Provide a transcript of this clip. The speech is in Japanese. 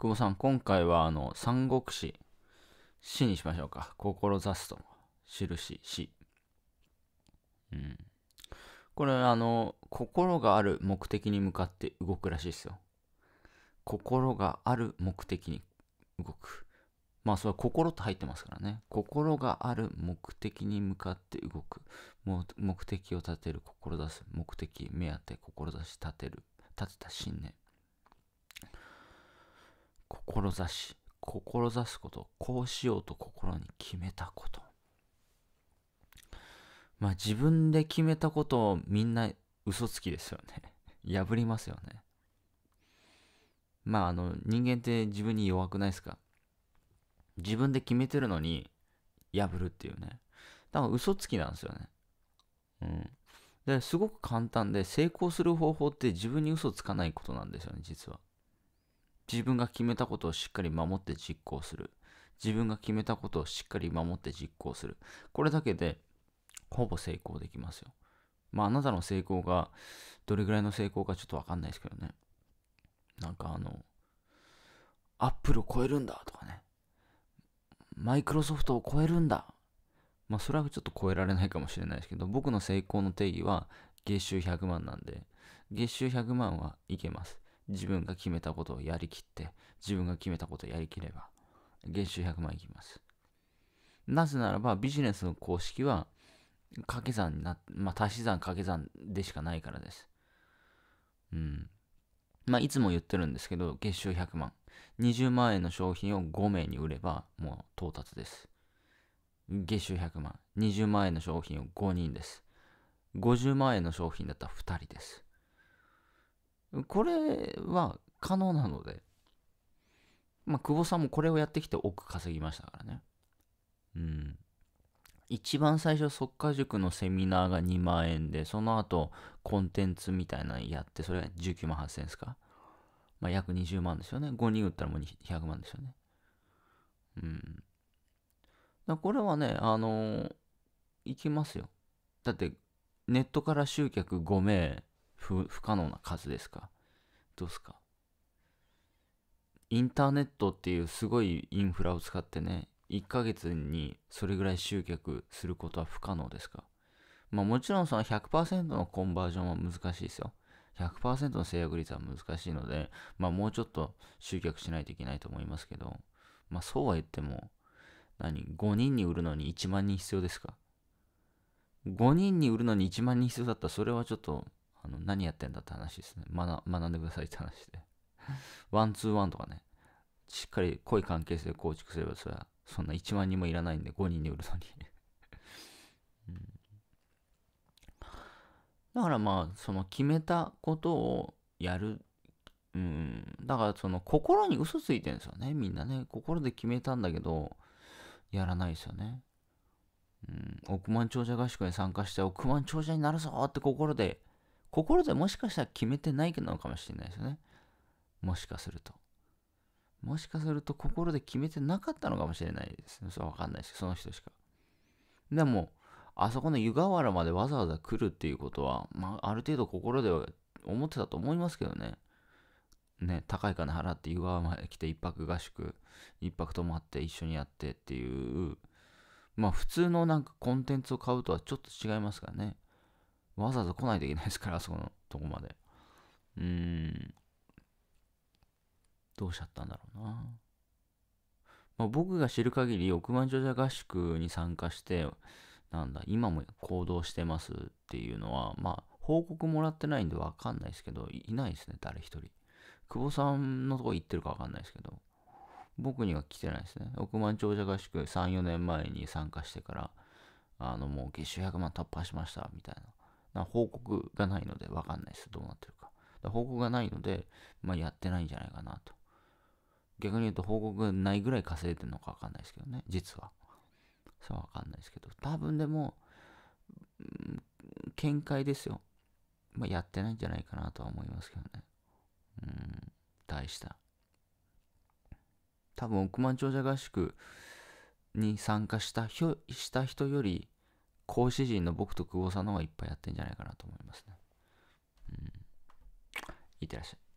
久保さん、今回はあの、三国志、死にしましょうか。志すと、印、死。うん。これ、あの、心がある目的に向かって動くらしいですよ。心がある目的に動く。まあ、それは心と入ってますからね。心がある目的に向かって動く。目的を立てる、志す、目的、目当て、志立てる、立てた信念。志し志すことこうしようと心に決めたことまあ自分で決めたことをみんな嘘つきですよね 破りますよねまああの人間って自分に弱くないですか自分で決めてるのに破るっていうねだから嘘つきなんですよねうんですごく簡単で成功する方法って自分に嘘つかないことなんですよね実は自分が決めたことをしっかり守って実行する。自分が決めたことをしっかり守って実行する。これだけで、ほぼ成功できますよ。まあ、あなたの成功が、どれぐらいの成功かちょっとわかんないですけどね。なんかあの、アップルを超えるんだとかね。マイクロソフトを超えるんだ。まあ、それはちょっと超えられないかもしれないですけど、僕の成功の定義は、月収100万なんで、月収100万はいけます。自分が決めたことをやりきって、自分が決めたことをやりきれば、月収100万いきます。なぜならば、ビジネスの公式は、掛け算にな、まあ、足し算掛け算でしかないからです。うん。まあ、いつも言ってるんですけど、月収100万。20万円の商品を5名に売れば、もう到達です。月収100万。20万円の商品を5人です。50万円の商品だったら2人です。これは可能なので、まあ、久保さんもこれをやってきて億稼ぎましたからね。うん。一番最初、速稼塾のセミナーが2万円で、その後、コンテンツみたいなのやって、それが19万8000円ですか。まあ、約20万ですよね。5人売ったらもう100万ですよね。うん。だこれはね、あのー、いきますよ。だって、ネットから集客5名不可能な数ですかどうすかインターネットっていうすごいインフラを使ってね、1ヶ月にそれぐらい集客することは不可能ですかまあもちろんその100%のコンバージョンは難しいですよ。100%の制約率は難しいので、まあもうちょっと集客しないといけないと思いますけど、まあそうは言っても、何 ?5 人に売るのに1万人必要ですか ?5 人に売るのに1万人必要だったらそれはちょっとあの何やってんだって話ですね学。学んでくださいって話で。ワンツーワンとかね、しっかり濃い関係性構築すれば、それはそんな1万人もいらないんで、5人に売るのに うん、だからまあ、その決めたことをやる。うん、だからその心に嘘ついてるんですよね、みんなね。心で決めたんだけど、やらないですよね。うん、億万長者合宿に参加して億万長者になるぞって心で心でもしかしたら決めてないのかもしれないですよね。もしかすると。もしかすると心で決めてなかったのかもしれないですね。そうわかんないですその人しか。でも、あそこの湯河原までわざわざ来るっていうことは、まあ、ある程度心では思ってたと思いますけどね。ね、高い金払って湯河原まで来て一泊合宿、一泊泊まって一緒にやってっていう、まあ普通のなんかコンテンツを買うとはちょっと違いますからね。わざわざ来ないといけないですから、あ そこのとこまで。うーん。どうしちゃったんだろうな。まあ、僕が知る限り、億万長者合宿に参加して、なんだ、今も行動してますっていうのは、まあ、報告もらってないんでわかんないですけど、いないですね、誰一人。久保さんのとこ行ってるかわかんないですけど、僕には来てないですね。億万長者合宿3、4年前に参加してから、あの、もう月収100万突破しました、みたいな。な報告がないので分かんないです。どうなってるか。報告がないので、まあ、やってないんじゃないかなと。逆に言うと報告がないぐらい稼いでるのか分かんないですけどね、実は。そう分かんないですけど、多分でも、見解ですよ。まあ、やってないんじゃないかなとは思いますけどね。うん、大した。多分億万長者合宿に参加したした人より講師陣の僕と久保さんの方がいっぱいやってんじゃないかなと思いますね。うん。いってらっしゃい。